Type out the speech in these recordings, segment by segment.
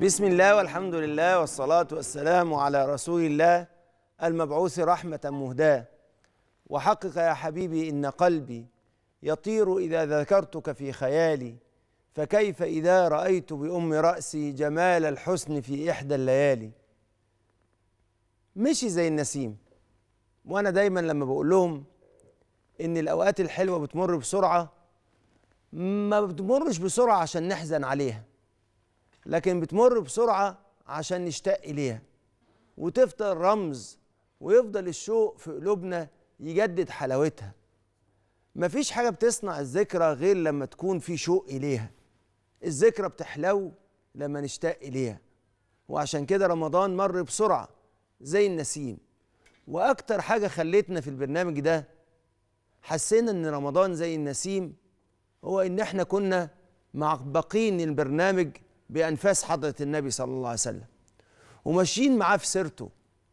بسم الله والحمد لله والصلاة والسلام على رسول الله المبعوث رحمة مهداة وحقق يا حبيبي إن قلبي يطير إذا ذكرتك في خيالي فكيف إذا رأيت بأم رأسي جمال الحسن في إحدى الليالي مشي زي النسيم وأنا دايما لما بقول لهم إن الأوقات الحلوة بتمر بسرعة ما بتمرش بسرعة عشان نحزن عليها لكن بتمر بسرعة عشان نشتاق إليها وتفضل رمز ويفضل الشوق في قلوبنا يجدد حلاوتها مفيش حاجة بتصنع الذكرى غير لما تكون في شوق إليها الذكرى بتحلو لما نشتاق إليها وعشان كده رمضان مر بسرعة زي النسيم وأكتر حاجة خلتنا في البرنامج ده حسينا إن رمضان زي النسيم هو إن إحنا كنا معبقين البرنامج بأنفاس حضرة النبي صلى الله عليه وسلم وماشيين معاه في سيرته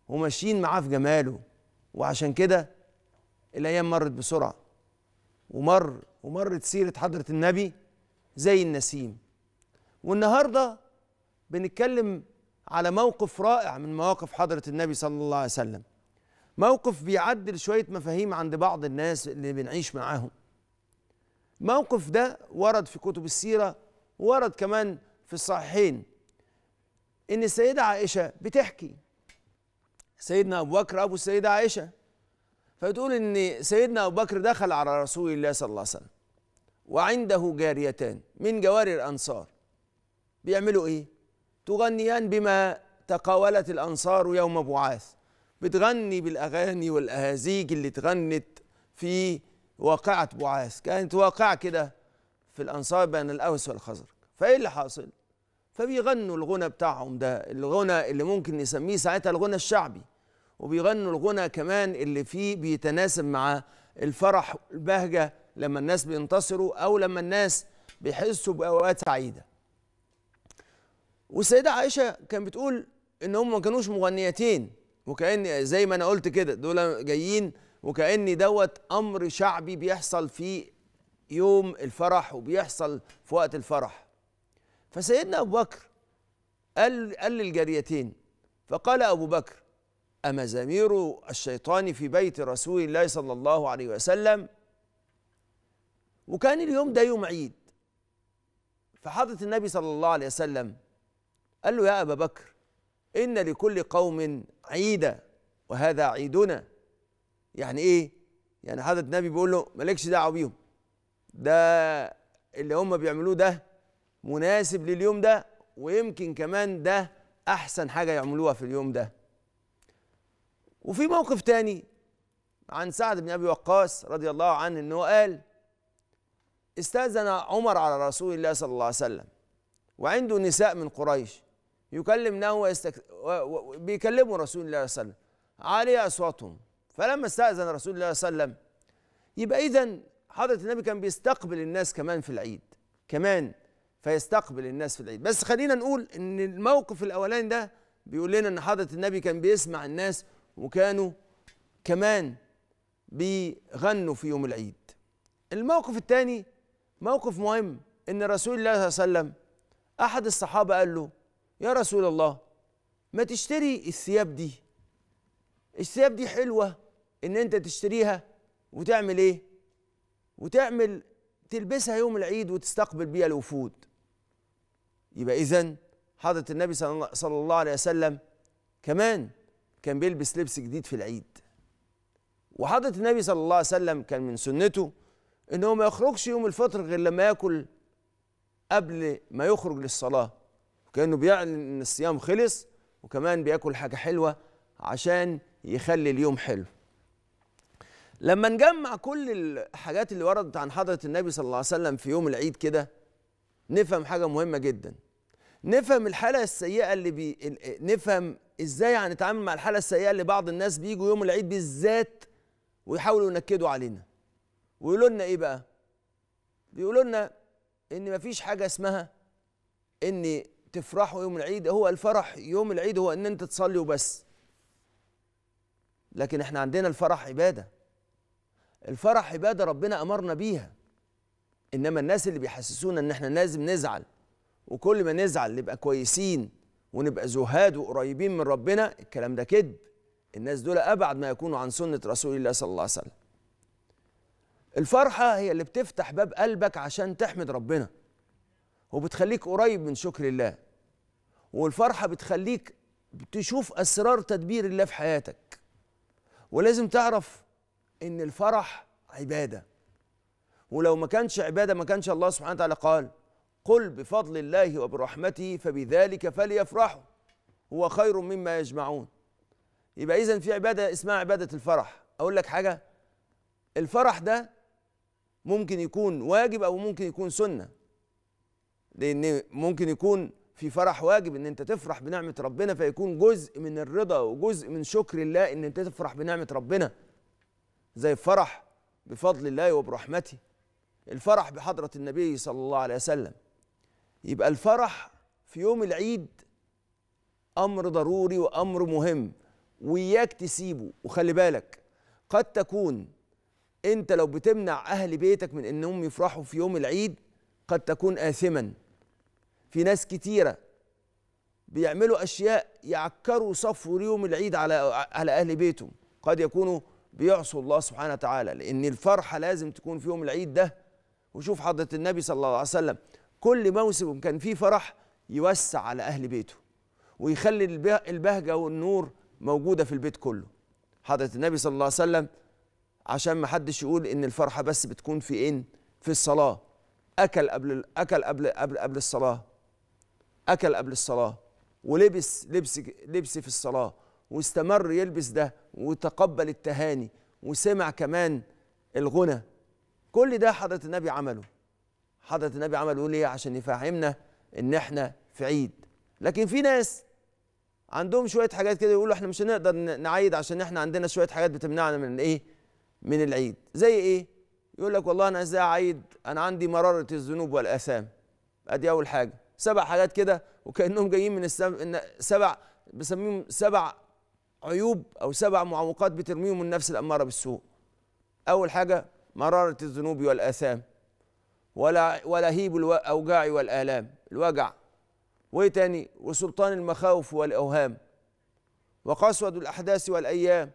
وماشيين معاه في جماله وعشان كده الأيام مرت بسرعة ومر ومرت سيرة حضرة النبي زي النسيم والنهارده بنتكلم على موقف رائع من مواقف حضرة النبي صلى الله عليه وسلم موقف بيعدل شوية مفاهيم عند بعض الناس اللي بنعيش معاهم موقف ده ورد في كتب السيرة ورد كمان في الصحيحين ان السيده عائشه بتحكي سيدنا ابو بكر ابو السيده عائشه فتقول ان سيدنا ابو بكر دخل على رسول الله صلى الله عليه وسلم وعنده جاريتان من جواري الانصار بيعملوا ايه تغنيان بما تقاولت الانصار يوم بعاث بتغني بالاغاني والاهازيج اللي اتغنت في واقعه بعاث كانت واقعه كده في الانصار بين الاوس والخزرج فايه اللي حاصل فبيغنوا الغنى بتاعهم ده الغنى اللي ممكن نسميه ساعتها الغنى الشعبي وبيغنوا الغنى كمان اللي فيه بيتناسب مع الفرح البهجة لما الناس بينتصروا أو لما الناس بيحسوا بأوقات سعيدة والسيدة عائشة كانت بتقول إن هم ما كانوش مغنيتين وكأن زي ما أنا قلت كده دول جايين وكأن دوت أمر شعبي بيحصل في يوم الفرح وبيحصل في وقت الفرح فسيدنا أبو بكر قال, قال للجاريتين فقال أبو بكر أما زمير الشيطان في بيت رسول الله صلى الله عليه وسلم وكان اليوم ده يوم عيد فحضرة النبي صلى الله عليه وسلم قال له يا أبا بكر إن لكل قوم عيدا وهذا عيدنا يعني إيه؟ يعني حضرة النبي بيقول له مالكش دعوة بيهم ده اللي هم بيعملوه ده مناسب لليوم ده ويمكن كمان ده احسن حاجه يعملوها في اليوم ده وفي موقف تاني عن سعد بن ابي وقاص رضي الله عنه انه قال استاذن عمر على رسول الله صلى الله عليه وسلم وعنده نساء من قريش يكلمناه ويستك... و... بيكلموا رسول الله صلى الله عليه وسلم عالية أصواتهم فلما استأذن رسول الله صلى الله عليه وسلم يبقى إذا حضرة النبي كان بيستقبل الناس كمان في العيد كمان فيستقبل الناس في العيد بس خلينا نقول ان الموقف الاولاني ده بيقول لنا ان حضره النبي كان بيسمع الناس وكانوا كمان بيغنوا في يوم العيد الموقف الثاني موقف مهم ان رسول الله صلى الله عليه وسلم احد الصحابه قال له يا رسول الله ما تشتري الثياب دي الثياب دي حلوه ان انت تشتريها وتعمل ايه وتعمل تلبسها يوم العيد وتستقبل بيها الوفود يبقى إذا حضرة النبي صلى الله عليه وسلم كمان كان بيلبس لبس جديد في العيد وحضرة النبي صلى الله عليه وسلم كان من سنته إنه ما يخرجش يوم الفطر غير لما ياكل قبل ما يخرج للصلاة كأنه بيعلن إن الصيام خلص وكمان بياكل حاجة حلوة عشان يخلي اليوم حلو لما نجمع كل الحاجات اللي وردت عن حضرة النبي صلى الله عليه وسلم في يوم العيد كده نفهم حاجة مهمة جدا نفهم الحاله السيئه اللي بي... نفهم ازاي هنتعامل يعني مع الحاله السيئه اللي بعض الناس بيجوا يوم العيد بالذات ويحاولوا ينكدوا علينا ويقولوا لنا ايه بقى بيقولوا لنا ان مفيش حاجه اسمها ان تفرحوا يوم العيد هو الفرح يوم العيد هو ان انت تصلي وبس لكن احنا عندنا الفرح عباده الفرح عباده ربنا امرنا بيها انما الناس اللي بيحسسونا ان احنا لازم نزعل وكل ما نزعل نبقى كويسين ونبقى زهاد وقريبين من ربنا الكلام ده كذب الناس دول ابعد ما يكونوا عن سنه رسول الله صلى الله عليه وسلم الفرحه هي اللي بتفتح باب قلبك عشان تحمد ربنا وبتخليك قريب من شكر الله والفرحه بتخليك تشوف اسرار تدبير الله في حياتك ولازم تعرف ان الفرح عباده ولو ما كانش عباده ما كانش الله سبحانه وتعالى قال قل بفضل الله وبرحمته فبذلك فليفرحوا هو خير مما يجمعون يبقى اذا في عباده اسمها عباده الفرح اقول لك حاجه الفرح ده ممكن يكون واجب او ممكن يكون سنه لان ممكن يكون في فرح واجب ان انت تفرح بنعمه ربنا فيكون جزء من الرضا وجزء من شكر الله ان انت تفرح بنعمه ربنا زي الفرح بفضل الله وبرحمته الفرح بحضره النبي صلى الله عليه وسلم يبقى الفرح في يوم العيد امر ضروري وامر مهم وياك تسيبه وخلي بالك قد تكون انت لو بتمنع اهل بيتك من انهم يفرحوا في يوم العيد قد تكون اثما في ناس كتيره بيعملوا اشياء يعكروا صفو يوم العيد على على اهل بيتهم قد يكونوا بيعصوا الله سبحانه وتعالى لان الفرحه لازم تكون في يوم العيد ده وشوف حضره النبي صلى الله عليه وسلم كل موسم كان فيه فرح يوسع على أهل بيته ويخلي البهجة والنور موجودة في البيت كله حضرة النبي صلى الله عليه وسلم عشان ما حدش يقول إن الفرحة بس بتكون في إيه؟ في الصلاة أكل قبل أكل قبل قبل قبل الصلاة أكل قبل الصلاة ولبس لبس لبس في الصلاة واستمر يلبس ده وتقبل التهاني وسمع كمان الغنى كل ده حضرة النبي عمله حضرة النبي عمل يقول ايه عشان يفهمنا ان احنا في عيد لكن في ناس عندهم شويه حاجات كده يقولوا احنا مش هنقدر نعيد عشان احنا عندنا شويه حاجات بتمنعنا من ايه من العيد زي ايه يقول لك والله انا ازاي اعيد انا عندي مراره الذنوب والاثام ادي اول حاجه سبع حاجات كده وكانهم جايين من السبع سبع بسميهم سبع عيوب او سبع معوقات بترميهم النفس الاماره بالسوء اول حاجه مراره الذنوب والاثام ولا ولهيب الأوجاع والآلام الوجع وإيه تاني وسلطان المخاوف والأوهام وقسوة الأحداث والأيام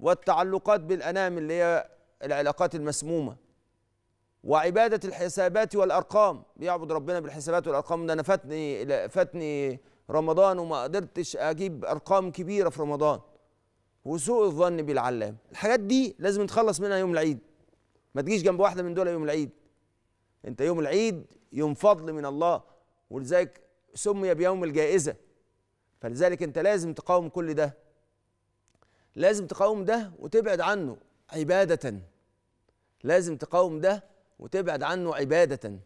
والتعلقات بالأنام اللي هي العلاقات المسمومة وعبادة الحسابات والأرقام بيعبد ربنا بالحسابات والأرقام ده أنا فاتني فاتني رمضان وما قدرتش أجيب أرقام كبيرة في رمضان وسوء الظن بالعلام الحاجات دي لازم نتخلص منها يوم العيد ما تجيش جنب واحدة من دول يوم العيد انت يوم العيد يوم فضل من الله ولذلك سمي بيوم الجائزه فلذلك انت لازم تقاوم كل ده لازم تقاوم ده وتبعد عنه عباده لازم تقاوم ده وتبعد عنه عباده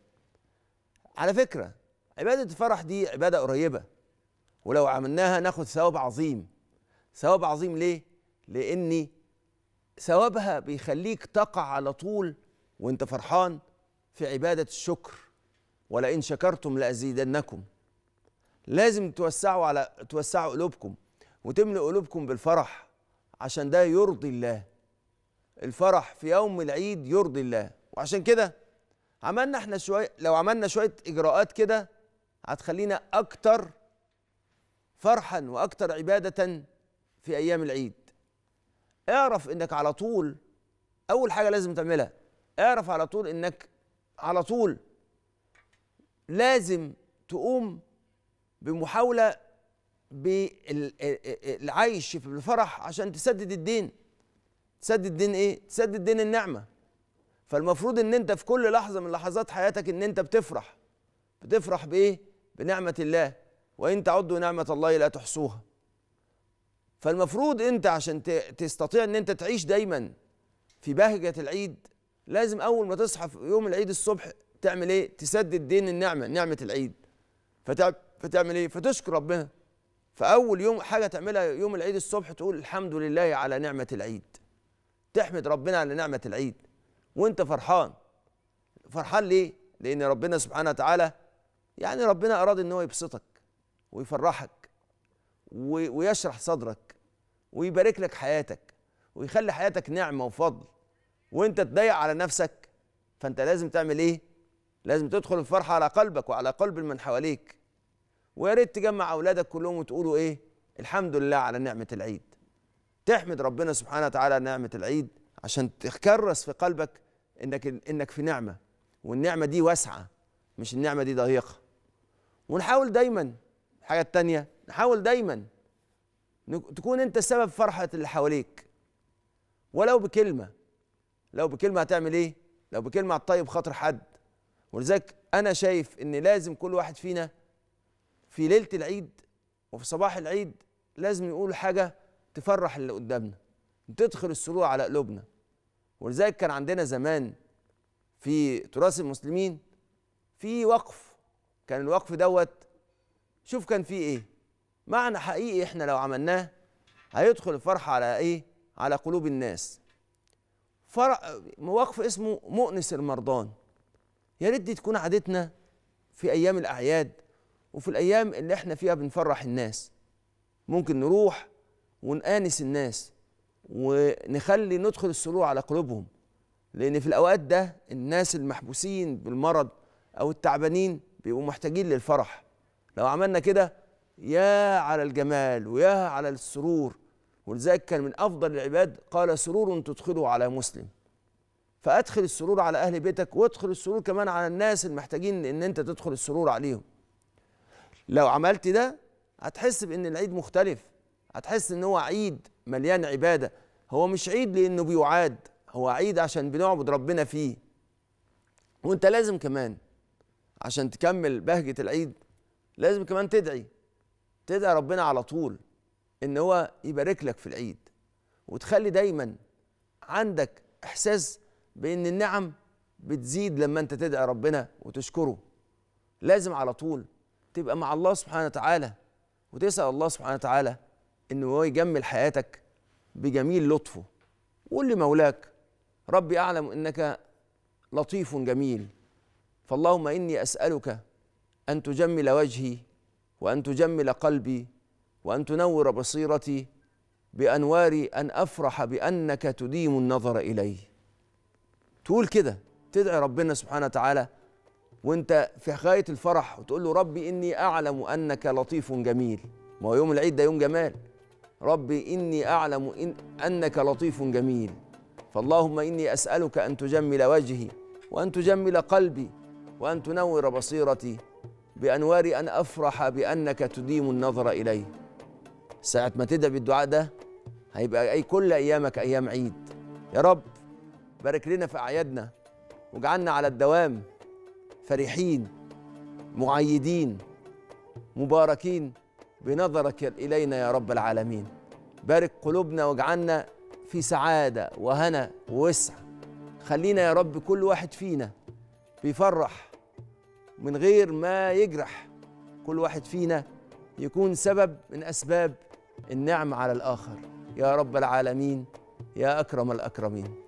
على فكره عباده الفرح دي عباده قريبه ولو عملناها ناخد ثواب عظيم ثواب عظيم ليه لاني ثوابها بيخليك تقع على طول وانت فرحان في عبادة الشكر ولئن شكرتم لأزيدنكم لازم توسعوا على توسعوا قلوبكم وتملئ قلوبكم بالفرح عشان ده يرضي الله الفرح في يوم العيد يرضي الله وعشان كده عملنا احنا شويه لو عملنا شويه اجراءات كده هتخلينا اكتر فرحا واكتر عباده في ايام العيد اعرف انك على طول اول حاجه لازم تعملها اعرف على طول انك على طول لازم تقوم بمحاوله بالعيش في الفرح عشان تسدد الدين تسدد دين ايه تسدد دين النعمه فالمفروض ان انت في كل لحظه من لحظات حياتك ان انت بتفرح بتفرح بايه بنعمه الله وان تعدوا نعمه الله لا تحصوها فالمفروض انت عشان تستطيع ان انت تعيش دايما في بهجه العيد لازم اول ما تصحى في يوم العيد الصبح تعمل ايه تسدد دين النعمه نعمه العيد فتعب فتعمل ايه فتشكر ربنا فاول يوم حاجه تعملها يوم العيد الصبح تقول الحمد لله على نعمه العيد تحمد ربنا على نعمه العيد وانت فرحان فرحان ليه لان ربنا سبحانه وتعالى يعني ربنا اراد ان هو يبسطك ويفرحك ويشرح صدرك ويبارك لك حياتك ويخلي حياتك نعمه وفضل وانت تضيق على نفسك فانت لازم تعمل ايه لازم تدخل الفرحه على قلبك وعلى قلب من حواليك ويا ريت تجمع اولادك كلهم وتقولوا ايه الحمد لله على نعمه العيد تحمد ربنا سبحانه وتعالى على نعمه العيد عشان تكرس في قلبك انك انك في نعمه والنعمه دي واسعه مش النعمه دي ضيقه ونحاول دايما الحاجه الثانيه نحاول دايما تكون انت سبب فرحه اللي حواليك ولو بكلمه لو بكلمه هتعمل ايه لو بكلمه هتطيب خاطر حد ولذلك انا شايف ان لازم كل واحد فينا في ليله العيد وفي صباح العيد لازم يقول حاجه تفرح اللي قدامنا تدخل السرور على قلوبنا ولذلك كان عندنا زمان في تراث المسلمين في وقف كان الوقف دوت شوف كان فيه ايه معنى حقيقي احنا لو عملناه هيدخل الفرحه على ايه على قلوب الناس فرع مواقف اسمه مؤنس المرضان يا ريت دي تكون عادتنا في ايام الاعياد وفي الايام اللي احنا فيها بنفرح الناس ممكن نروح ونآنس الناس ونخلي ندخل السرور على قلوبهم لان في الاوقات ده الناس المحبوسين بالمرض او التعبانين بيبقوا محتاجين للفرح لو عملنا كده يا على الجمال ويا على السرور ولذلك كان من أفضل العباد قال سرور تدخله على مسلم فأدخل السرور على أهل بيتك وادخل السرور كمان على الناس المحتاجين إن أنت تدخل السرور عليهم لو عملت ده هتحس بإن العيد مختلف هتحس إن هو عيد مليان عبادة هو مش عيد لأنه بيعاد هو عيد عشان بنعبد ربنا فيه وانت لازم كمان عشان تكمل بهجة العيد لازم كمان تدعي تدعي ربنا على طول ان هو يبارك لك في العيد وتخلي دايما عندك احساس بان النعم بتزيد لما انت تدعي ربنا وتشكره لازم على طول تبقى مع الله سبحانه وتعالى وتسال الله سبحانه وتعالى ان هو يجمل حياتك بجميل لطفه وقول لمولاك ربي اعلم انك لطيف جميل فاللهم اني اسالك ان تجمل وجهي وان تجمل قلبي وأن تنور بصيرتي بأنواري أن أفرح بأنك تديم النظر الي تقول كده تدعي ربنا سبحانه وتعالى وانت في غاية الفرح وتقول له ربي إني أعلم أنك لطيف جميل ما هو يوم العيد ده يوم جمال ربي إني أعلم إن أنك لطيف جميل فاللهم إني أسألك أن تجمل وجهي وأن تجمل قلبي وأن تنور بصيرتي بأنوار أن أفرح بأنك تديم النظر إليه ساعة ما تبدأ بالدعاء ده هيبقى أي كل أيامك أيام عيد يا رب بارك لنا في أعيادنا واجعلنا على الدوام فرحين معيدين مباركين بنظرك إلينا يا رب العالمين بارك قلوبنا واجعلنا في سعادة وهنا ووسع خلينا يا رب كل واحد فينا بيفرح من غير ما يجرح كل واحد فينا يكون سبب من أسباب النعم على الآخر يا رب العالمين يا أكرم الأكرمين